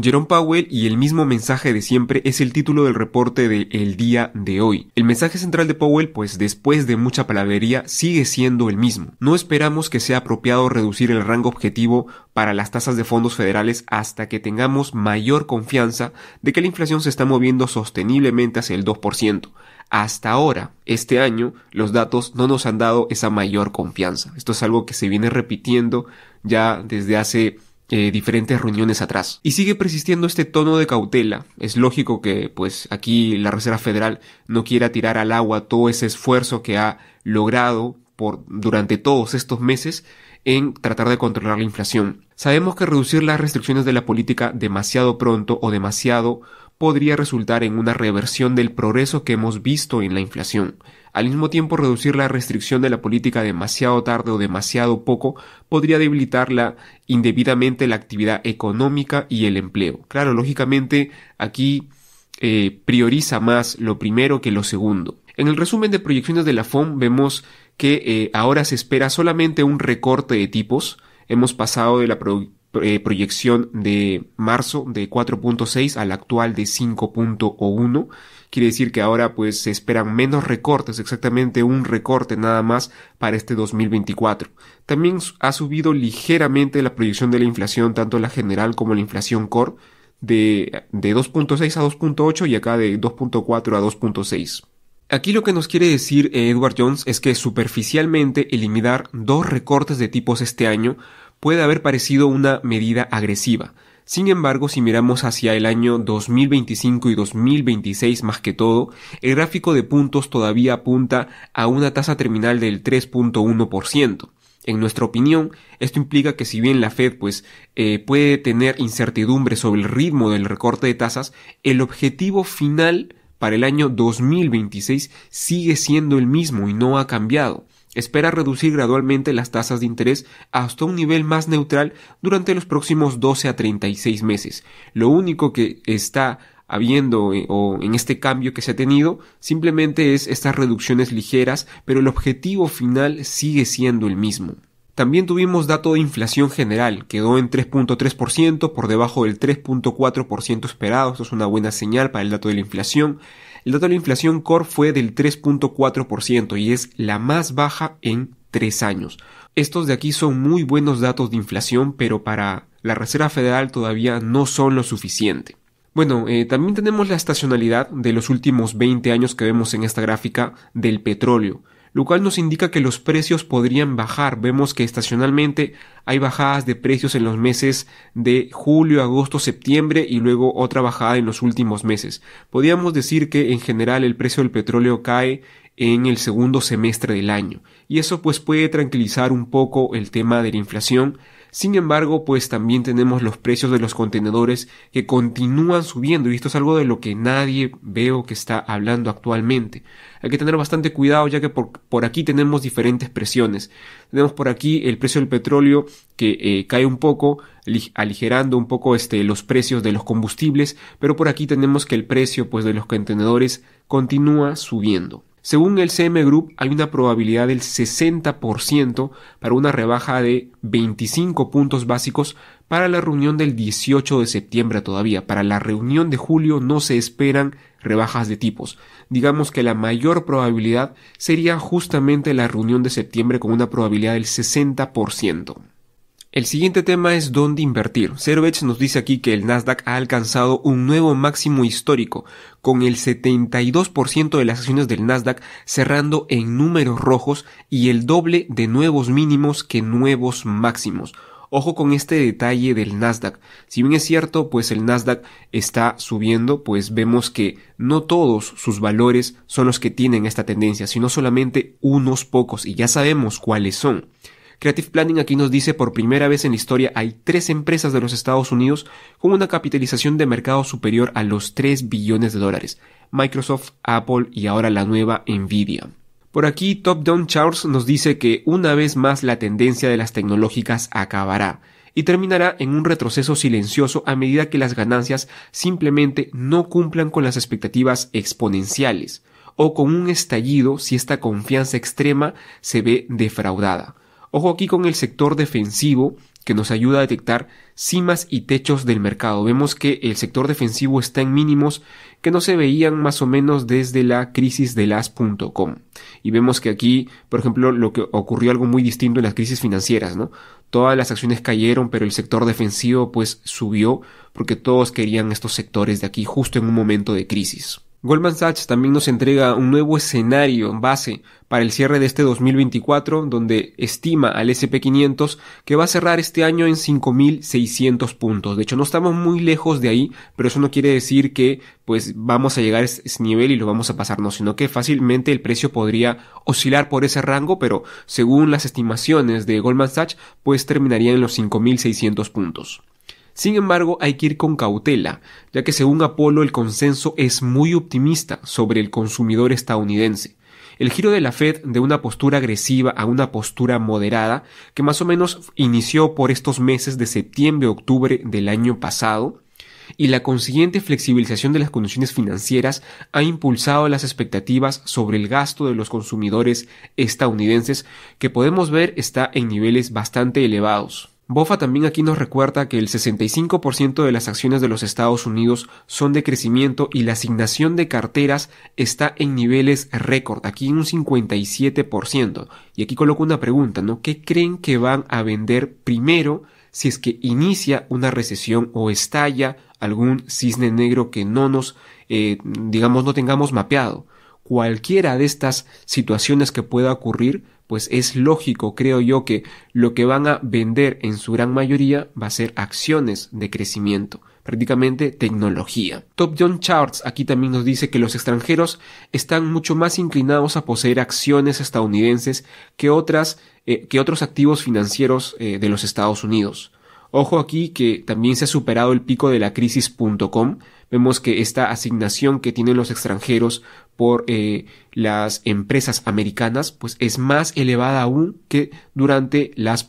Jerome Powell y el mismo mensaje de siempre es el título del reporte de El día de hoy. El mensaje central de Powell, pues después de mucha palabrería, sigue siendo el mismo. No esperamos que sea apropiado reducir el rango objetivo para las tasas de fondos federales hasta que tengamos mayor confianza de que la inflación se está moviendo sosteniblemente hacia el 2%. Hasta ahora, este año, los datos no nos han dado esa mayor confianza. Esto es algo que se viene repitiendo ya desde hace eh, diferentes reuniones atrás. Y sigue persistiendo este tono de cautela. Es lógico que, pues, aquí la Reserva Federal no quiera tirar al agua todo ese esfuerzo que ha logrado por, durante todos estos meses en tratar de controlar la inflación. Sabemos que reducir las restricciones de la política demasiado pronto o demasiado podría resultar en una reversión del progreso que hemos visto en la inflación. Al mismo tiempo, reducir la restricción de la política demasiado tarde o demasiado poco podría debilitarla indebidamente la actividad económica y el empleo. Claro, lógicamente aquí eh, prioriza más lo primero que lo segundo. En el resumen de proyecciones de la FOM vemos que eh, ahora se espera solamente un recorte de tipos. Hemos pasado de la eh, proyección de marzo de 4.6 a la actual de 5.1 Quiere decir que ahora pues se esperan menos recortes, exactamente un recorte nada más para este 2024. También ha subido ligeramente la proyección de la inflación, tanto la general como la inflación core, de, de 2.6 a 2.8 y acá de 2.4 a 2.6. Aquí lo que nos quiere decir eh, Edward Jones es que superficialmente eliminar dos recortes de tipos este año puede haber parecido una medida agresiva, sin embargo, si miramos hacia el año 2025 y 2026 más que todo, el gráfico de puntos todavía apunta a una tasa terminal del 3.1%. En nuestra opinión, esto implica que si bien la Fed pues, eh, puede tener incertidumbre sobre el ritmo del recorte de tasas, el objetivo final para el año 2026 sigue siendo el mismo y no ha cambiado espera reducir gradualmente las tasas de interés hasta un nivel más neutral durante los próximos 12 a 36 meses. Lo único que está habiendo eh, o en este cambio que se ha tenido simplemente es estas reducciones ligeras, pero el objetivo final sigue siendo el mismo. También tuvimos dato de inflación general, quedó en 3.3% por debajo del 3.4% esperado, esto es una buena señal para el dato de la inflación. El dato de la inflación core fue del 3.4% y es la más baja en tres años. Estos de aquí son muy buenos datos de inflación, pero para la Reserva Federal todavía no son lo suficiente. Bueno, eh, también tenemos la estacionalidad de los últimos 20 años que vemos en esta gráfica del petróleo lo cual nos indica que los precios podrían bajar. Vemos que estacionalmente hay bajadas de precios en los meses de julio, agosto, septiembre y luego otra bajada en los últimos meses. Podríamos decir que en general el precio del petróleo cae en el segundo semestre del año y eso pues puede tranquilizar un poco el tema de la inflación sin embargo, pues también tenemos los precios de los contenedores que continúan subiendo y esto es algo de lo que nadie veo que está hablando actualmente. Hay que tener bastante cuidado ya que por, aquí tenemos diferentes presiones. Tenemos por aquí el precio del petróleo que eh, cae un poco, aligerando un poco este, los precios de los combustibles, pero por aquí tenemos que el precio pues, de los contenedores continúa subiendo. Según el CM Group, hay una probabilidad del 60% para una rebaja de 25 puntos básicos para la reunión del 18 de septiembre todavía. Para la reunión de julio no se esperan rebajas de tipos. Digamos que la mayor probabilidad sería justamente la reunión de septiembre con una probabilidad del 60%. El siguiente tema es dónde invertir. Cervech nos dice aquí que el Nasdaq ha alcanzado un nuevo máximo histórico, con el 72% de las acciones del Nasdaq cerrando en números rojos y el doble de nuevos mínimos que nuevos máximos. Ojo con este detalle del Nasdaq. Si bien es cierto, pues el Nasdaq está subiendo, pues vemos que no todos sus valores son los que tienen esta tendencia, sino solamente unos pocos, y ya sabemos cuáles son. Creative Planning aquí nos dice por primera vez en la historia hay tres empresas de los Estados Unidos con una capitalización de mercado superior a los 3 billones de dólares. Microsoft, Apple y ahora la nueva Nvidia. Por aquí Top Down Charles nos dice que una vez más la tendencia de las tecnológicas acabará y terminará en un retroceso silencioso a medida que las ganancias simplemente no cumplan con las expectativas exponenciales o con un estallido si esta confianza extrema se ve defraudada. Ojo aquí con el sector defensivo que nos ayuda a detectar cimas y techos del mercado. Vemos que el sector defensivo está en mínimos que no se veían más o menos desde la crisis de las.com. Y vemos que aquí, por ejemplo, lo que ocurrió algo muy distinto en las crisis financieras, ¿no? Todas las acciones cayeron, pero el sector defensivo pues subió porque todos querían estos sectores de aquí justo en un momento de crisis. Goldman Sachs también nos entrega un nuevo escenario base para el cierre de este 2024, donde estima al SP500 que va a cerrar este año en 5.600 puntos. De hecho, no estamos muy lejos de ahí, pero eso no quiere decir que pues vamos a llegar a ese nivel y lo vamos a pasarnos, sino que fácilmente el precio podría oscilar por ese rango, pero según las estimaciones de Goldman Sachs, pues terminaría en los 5.600 puntos. Sin embargo, hay que ir con cautela, ya que según Apolo el consenso es muy optimista sobre el consumidor estadounidense. El giro de la Fed de una postura agresiva a una postura moderada, que más o menos inició por estos meses de septiembre-octubre del año pasado, y la consiguiente flexibilización de las condiciones financieras ha impulsado las expectativas sobre el gasto de los consumidores estadounidenses que podemos ver está en niveles bastante elevados. Bofa también aquí nos recuerda que el 65% de las acciones de los Estados Unidos son de crecimiento y la asignación de carteras está en niveles récord, aquí en un 57%. Y aquí coloco una pregunta, ¿no? ¿Qué creen que van a vender primero si es que inicia una recesión o estalla algún cisne negro que no nos, eh, digamos, no tengamos mapeado? cualquiera de estas situaciones que pueda ocurrir, pues es lógico, creo yo, que lo que van a vender en su gran mayoría va a ser acciones de crecimiento, prácticamente tecnología. Top John Charts aquí también nos dice que los extranjeros están mucho más inclinados a poseer acciones estadounidenses que otras eh, que otros activos financieros eh, de los Estados Unidos. Ojo aquí que también se ha superado el pico de la crisis.com. Vemos que esta asignación que tienen los extranjeros por eh, las empresas americanas pues es más elevada aún que durante las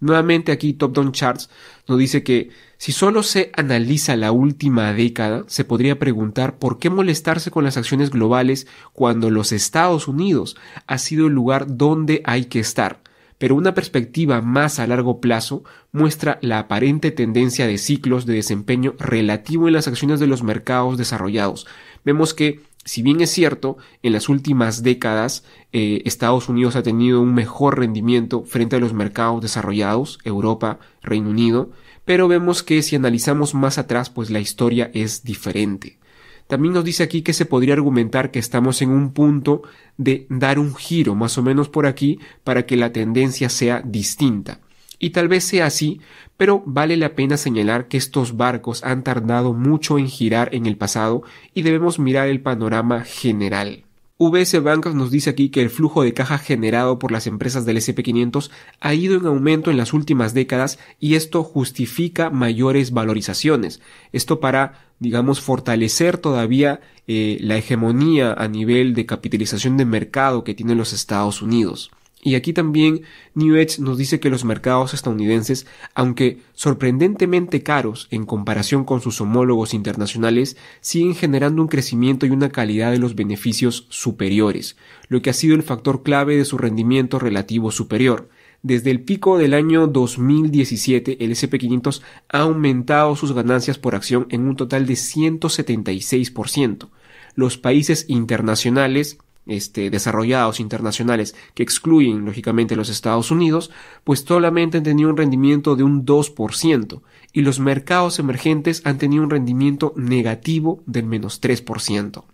Nuevamente aquí Top Down Charts nos dice que si solo se analiza la última década, se podría preguntar por qué molestarse con las acciones globales cuando los Estados Unidos ha sido el lugar donde hay que estar pero una perspectiva más a largo plazo muestra la aparente tendencia de ciclos de desempeño relativo en las acciones de los mercados desarrollados. Vemos que si bien es cierto, en las últimas décadas eh, Estados Unidos ha tenido un mejor rendimiento frente a los mercados desarrollados, Europa, Reino Unido, pero vemos que si analizamos más atrás, pues la historia es diferente. También nos dice aquí que se podría argumentar que estamos en un punto de dar un giro más o menos por aquí para que la tendencia sea distinta. Y tal vez sea así, pero vale la pena señalar que estos barcos han tardado mucho en girar en el pasado y debemos mirar el panorama general. VS Bancos nos dice aquí que el flujo de caja generado por las empresas del SP500 ha ido en aumento en las últimas décadas y esto justifica mayores valorizaciones. Esto para, digamos, fortalecer todavía eh, la hegemonía a nivel de capitalización de mercado que tienen los Estados Unidos. Y aquí también New Edge nos dice que los mercados estadounidenses, aunque sorprendentemente caros en comparación con sus homólogos internacionales, siguen generando un crecimiento y una calidad de los beneficios superiores, lo que ha sido el factor clave de su rendimiento relativo superior. Desde el pico del año 2017, el SP500 ha aumentado sus ganancias por acción en un total de 176%. Los países internacionales este, desarrollados internacionales que excluyen lógicamente los Estados Unidos, pues solamente han tenido un rendimiento de un 2% y los mercados emergentes han tenido un rendimiento negativo del menos 3%.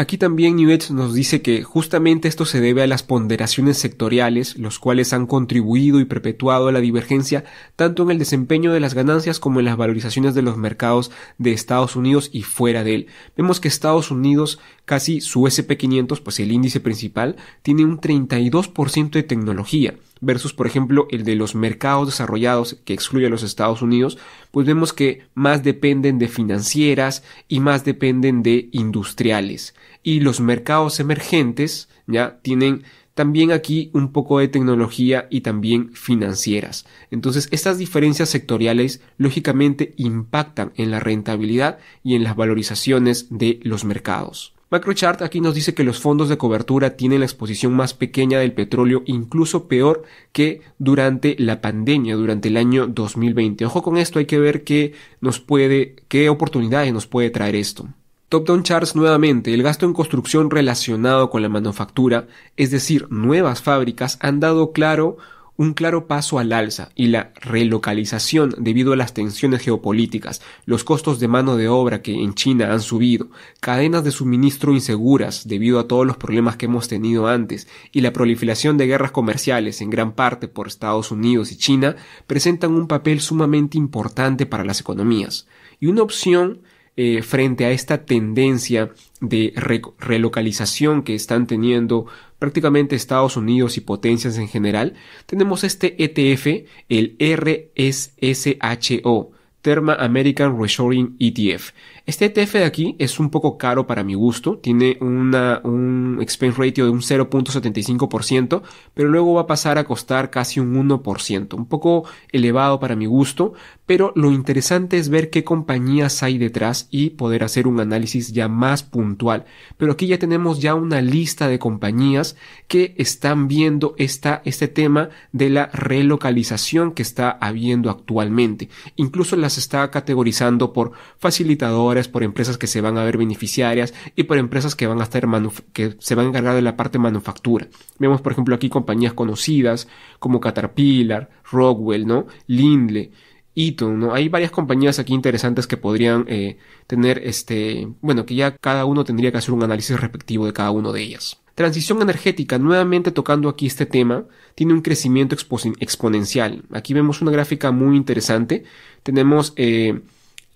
Aquí también Edge nos dice que justamente esto se debe a las ponderaciones sectoriales, los cuales han contribuido y perpetuado a la divergencia tanto en el desempeño de las ganancias como en las valorizaciones de los mercados de Estados Unidos y fuera de él. Vemos que Estados Unidos, casi su SP500, pues el índice principal, tiene un 32% de tecnología versus, por ejemplo, el de los mercados desarrollados que excluye a los Estados Unidos, pues vemos que más dependen de financieras y más dependen de industriales. Y los mercados emergentes ya tienen también aquí un poco de tecnología y también financieras. Entonces, estas diferencias sectoriales lógicamente impactan en la rentabilidad y en las valorizaciones de los mercados. MacroChart aquí nos dice que los fondos de cobertura tienen la exposición más pequeña del petróleo, incluso peor que durante la pandemia, durante el año 2020. Ojo con esto, hay que ver qué nos puede, qué oportunidades nos puede traer esto. Top Down Charts nuevamente, el gasto en construcción relacionado con la manufactura, es decir, nuevas fábricas, han dado claro un claro paso al alza y la relocalización debido a las tensiones geopolíticas, los costos de mano de obra que en China han subido, cadenas de suministro inseguras debido a todos los problemas que hemos tenido antes y la proliferación de guerras comerciales en gran parte por Estados Unidos y China presentan un papel sumamente importante para las economías. Y una opción eh, frente a esta tendencia de relocalización que están teniendo prácticamente Estados Unidos y potencias en general, tenemos este ETF, el RSSHO, Therma American Reshoring ETF. Este ETF de aquí es un poco caro para mi gusto, tiene un expense ratio de un 0.75%, pero luego va a pasar a costar casi un 1%, un poco elevado para mi gusto, pero lo interesante es ver qué compañías hay detrás y poder hacer un análisis ya más puntual. Pero aquí ya tenemos ya una lista de compañías que están viendo esta, este tema de la relocalización que está habiendo actualmente. Incluso las está categorizando por facilitadores, por empresas que se van a ver beneficiarias y por empresas que van a estar que se van a encargar de la parte manufactura. Vemos, por ejemplo, aquí compañías conocidas como Caterpillar, Rockwell, ¿no? Lindley, Eaton, ¿no? Hay varias compañías aquí interesantes que podrían eh, tener este, bueno, que ya cada uno tendría que hacer un análisis respectivo de cada uno de ellas. Transición energética, nuevamente tocando aquí este tema, tiene un crecimiento exponencial. Aquí vemos una gráfica muy interesante. Tenemos eh,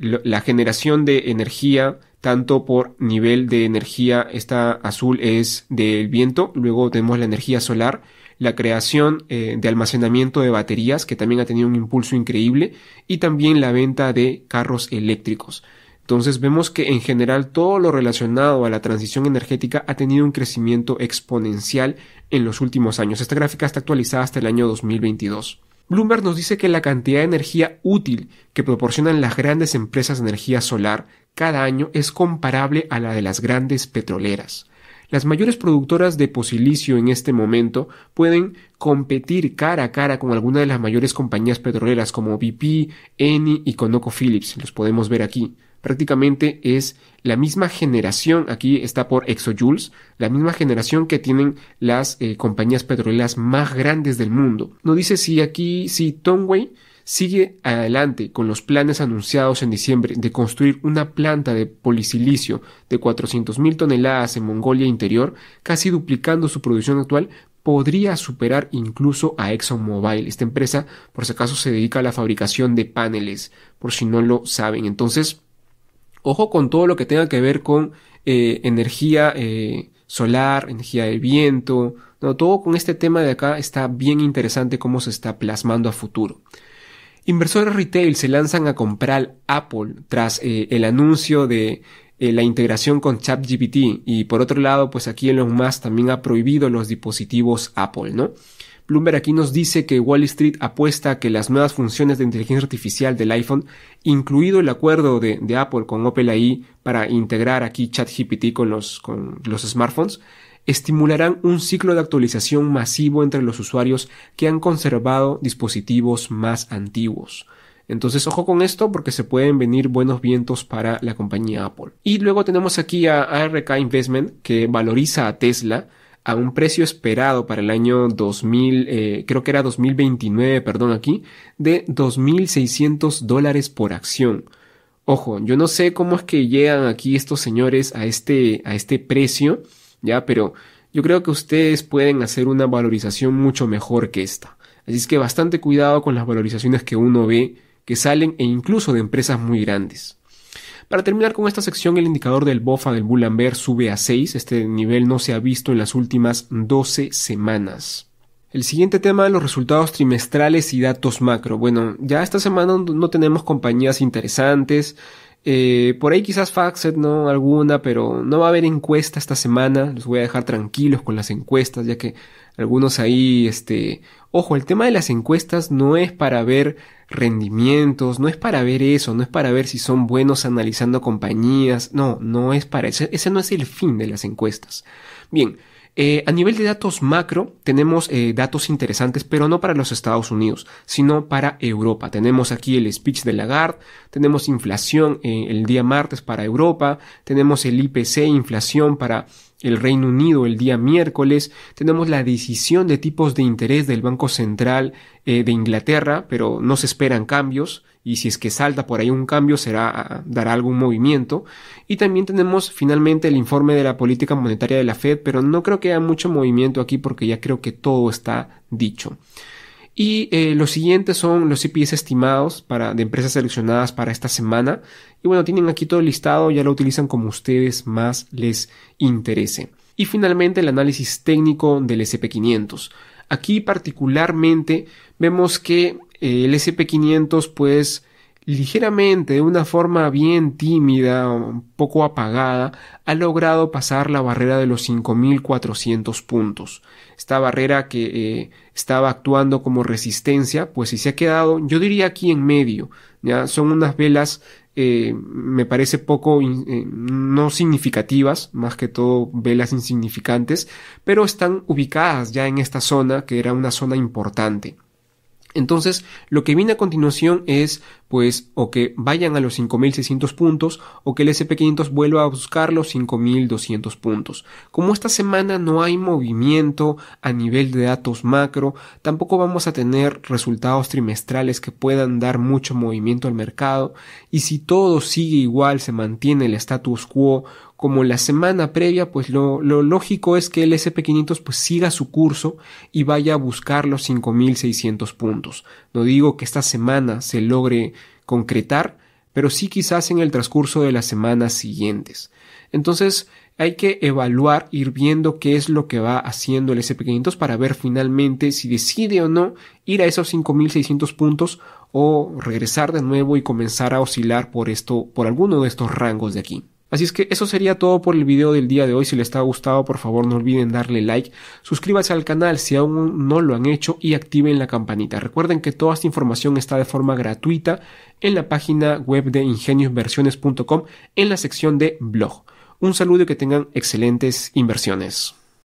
la generación de energía, tanto por nivel de energía, esta azul es del viento, luego tenemos la energía solar, la creación eh, de almacenamiento de baterías, que también ha tenido un impulso increíble, y también la venta de carros eléctricos. Entonces vemos que en general todo lo relacionado a la transición energética ha tenido un crecimiento exponencial en los últimos años. Esta gráfica está actualizada hasta el año 2022. Bloomberg nos dice que la cantidad de energía útil que proporcionan las grandes empresas de energía solar cada año es comparable a la de las grandes petroleras. Las mayores productoras de posilicio en este momento pueden competir cara a cara con algunas de las mayores compañías petroleras como BP, Eni y ConocoPhillips, los podemos ver aquí prácticamente es la misma generación, aquí está por exojoules, la misma generación que tienen las eh, compañías petroleras más grandes del mundo. No dice si aquí, si Tongwei sigue adelante con los planes anunciados en diciembre de construir una planta de policilicio de 400.000 toneladas en Mongolia Interior, casi duplicando su producción actual, podría superar incluso a ExxonMobil. Esta empresa, por si acaso, se dedica a la fabricación de paneles, por si no lo saben. Entonces, Ojo con todo lo que tenga que ver con eh, energía eh, solar, energía de viento, todo con este tema de acá está bien interesante cómo se está plasmando a futuro. Inversores retail se lanzan a comprar Apple tras eh, el anuncio de la integración con ChatGPT y por otro lado, pues aquí en los más también ha prohibido los dispositivos Apple, ¿no? Bloomberg aquí nos dice que Wall Street apuesta que las nuevas funciones de inteligencia artificial del iPhone, incluido el acuerdo de, Apple con OpenAI para integrar aquí ChatGPT con los, con los smartphones, estimularán un ciclo de actualización masivo entre los usuarios que han conservado dispositivos más antiguos. Entonces, ojo con esto porque se pueden venir buenos vientos para la compañía Apple. Y luego tenemos aquí a ARK Investment que valoriza a Tesla a un precio esperado para el año 2000, eh, creo que era 2029, perdón aquí, de 2.600 dólares por acción. Ojo, yo no sé cómo es que llegan aquí estos señores a este, a este precio, ya, pero yo creo que ustedes pueden hacer una valorización mucho mejor que esta. Así es que bastante cuidado con las valorizaciones que uno ve, que salen e incluso de empresas muy grandes. Para terminar con esta sección, el indicador del BOFA del Amber sube a 6. Este nivel no se ha visto en las últimas 12 semanas. El siguiente tema, los resultados trimestrales y datos macro. Bueno, ya esta semana no tenemos compañías interesantes. Eh, por ahí quizás Faxet, ¿no? Alguna, pero no va a haber encuesta esta semana. Los voy a dejar tranquilos con las encuestas, ya que algunos ahí, este, ojo, el tema de las encuestas no es para ver rendimientos, no es para ver eso, no es para ver si son buenos analizando compañías, no, no es para eso, ese no es el fin de las encuestas. Bien, eh, a nivel de datos macro tenemos eh, datos interesantes, pero no para los Estados Unidos, sino para Europa. Tenemos aquí el speech de Lagarde, tenemos inflación eh, el día martes para Europa, tenemos el IPC, inflación para el Reino Unido el día miércoles tenemos la decisión de tipos de interés del Banco Central eh, de Inglaterra, pero no se esperan cambios y si es que salta por ahí un cambio será ah, dará algún movimiento y también tenemos finalmente el informe de la política monetaria de la Fed, pero no creo que haya mucho movimiento aquí porque ya creo que todo está dicho. Y eh, los siguientes son los CPIs estimados para, de empresas seleccionadas para esta semana. Y bueno, tienen aquí todo listado, ya lo utilizan como ustedes más les interese. Y finalmente el análisis técnico del SP500. Aquí particularmente vemos que eh, el SP500 pues ligeramente, de una forma bien tímida, un poco apagada, ha logrado pasar la barrera de los 5.400 puntos. Esta barrera que eh, estaba actuando como resistencia, pues si se ha quedado, yo diría aquí en medio. Ya son unas velas eh, me parece poco eh, no significativas, más que todo velas insignificantes, pero están ubicadas ya en esta zona que era una zona importante. Entonces, lo que viene a continuación es, pues, o que vayan a los 5.600 puntos o que el SP500 vuelva a buscar los 5.200 puntos. Como esta semana no hay movimiento a nivel de datos macro, tampoco vamos a tener resultados trimestrales que puedan dar mucho movimiento al mercado y si todo sigue igual, se mantiene el status quo como la semana previa, pues lo, lógico es que el SP500 pues siga su curso y vaya a buscar los 5.600 puntos. No digo que esta semana se logre concretar, pero sí quizás en el transcurso de las semanas siguientes. Entonces hay que evaluar, ir viendo qué es lo que va haciendo el SP500 para ver finalmente si decide o no ir a esos 5.600 puntos o regresar de nuevo y comenzar a oscilar por esto, por alguno de estos rangos de aquí. Así es que eso sería todo por el video del día de hoy. Si les ha gustado, por favor no olviden darle like, suscríbanse al canal si aún no lo han hecho y activen la campanita. Recuerden que toda esta información está de forma gratuita en la página web de ingeniosversiones.com en la sección de blog. Un saludo y que tengan excelentes inversiones.